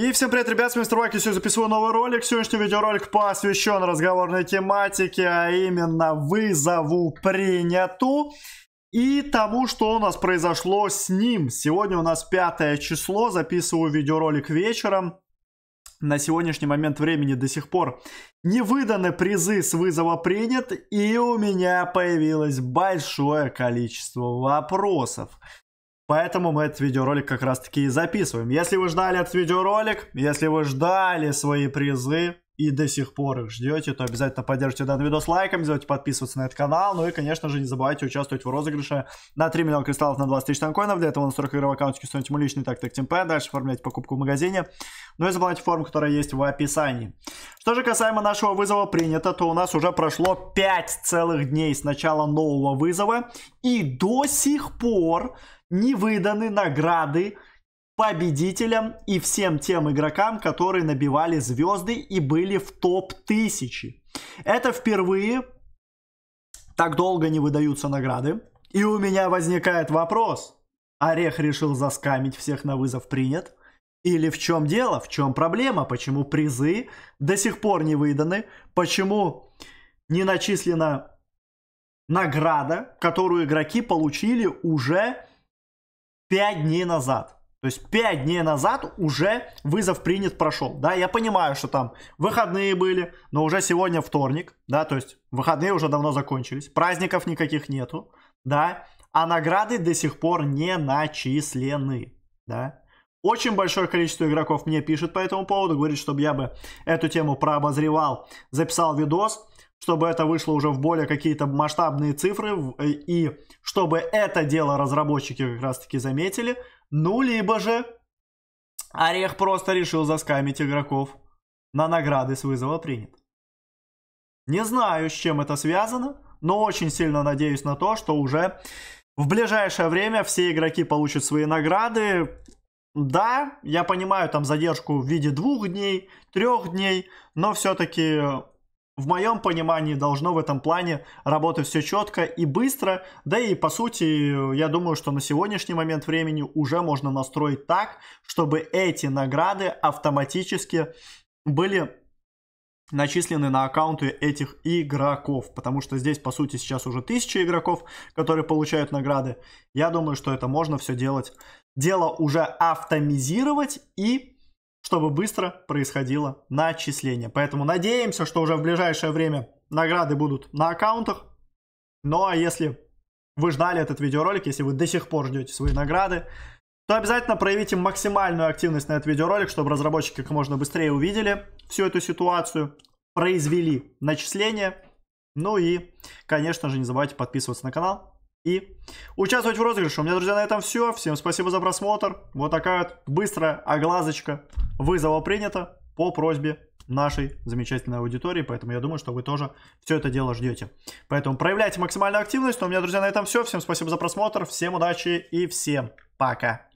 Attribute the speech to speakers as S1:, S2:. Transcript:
S1: И всем привет, ребят, с вами Мистер Ваки, сегодня записываю новый ролик. Сегодняшний видеоролик посвящен разговорной тематике, а именно вызову приняту и тому, что у нас произошло с ним. Сегодня у нас пятое число, записываю видеоролик вечером. На сегодняшний момент времени до сих пор не выданы призы с вызова принят, и у меня появилось большое количество вопросов. Поэтому мы этот видеоролик как раз таки и записываем. Если вы ждали этот видеоролик, если вы ждали свои призы и до сих пор их ждете, то обязательно поддержите данный видос лайком, сделайте подписываться на этот канал, ну и, конечно же, не забывайте участвовать в розыгрыше на 3 миллиона кристаллов на 20 тысяч танкоинов, для этого на 40 игровых аккаунте установите мой личный тактик темпе, дальше оформляйте покупку в магазине, ну и заполняйте форму, которая есть в описании. Что же касаемо нашего вызова принято, то у нас уже прошло 5 целых дней с начала нового вызова. И до сих пор не выданы награды победителям и всем тем игрокам, которые набивали звезды и были в топ тысячи. Это впервые так долго не выдаются награды. И у меня возникает вопрос. Орех решил заскамить всех на вызов принят. Или в чем дело, в чем проблема, почему призы до сих пор не выданы, почему не начислена награда, которую игроки получили уже 5 дней назад. То есть 5 дней назад уже вызов принят прошел. Да, я понимаю, что там выходные были, но уже сегодня вторник, да, то есть выходные уже давно закончились, праздников никаких нету, да, а награды до сих пор не начислены, да. Очень большое количество игроков мне пишет по этому поводу, говорит, чтобы я бы эту тему прообозревал, записал видос, чтобы это вышло уже в более какие-то масштабные цифры, э, и чтобы это дело разработчики как раз-таки заметили. Ну, либо же Орех просто решил заскамить игроков на награды с вызова принят. Не знаю, с чем это связано, но очень сильно надеюсь на то, что уже в ближайшее время все игроки получат свои награды. Да, я понимаю там задержку в виде двух дней, трех дней, но все-таки в моем понимании должно в этом плане работать все четко и быстро. Да и по сути, я думаю, что на сегодняшний момент времени уже можно настроить так, чтобы эти награды автоматически были начислены на аккаунты этих игроков, потому что здесь, по сути, сейчас уже тысячи игроков, которые получают награды. Я думаю, что это можно все делать. Дело уже автомизировать и чтобы быстро происходило начисление. Поэтому надеемся, что уже в ближайшее время награды будут на аккаунтах. Ну а если вы ждали этот видеоролик, если вы до сих пор ждете свои награды, то обязательно проявите максимальную активность на этот видеоролик, чтобы разработчики как можно быстрее увидели всю эту ситуацию, произвели начисление. Ну и, конечно же, не забывайте подписываться на канал и участвовать в розыгрыше. У меня, друзья, на этом все. Всем спасибо за просмотр. Вот такая вот быстрая оглазочка вызова принята по просьбе нашей замечательной аудитории, поэтому я думаю, что вы тоже все это дело ждете. Поэтому проявляйте максимальную активность. Но у меня, друзья, на этом все. Всем спасибо за просмотр, всем удачи и всем пока.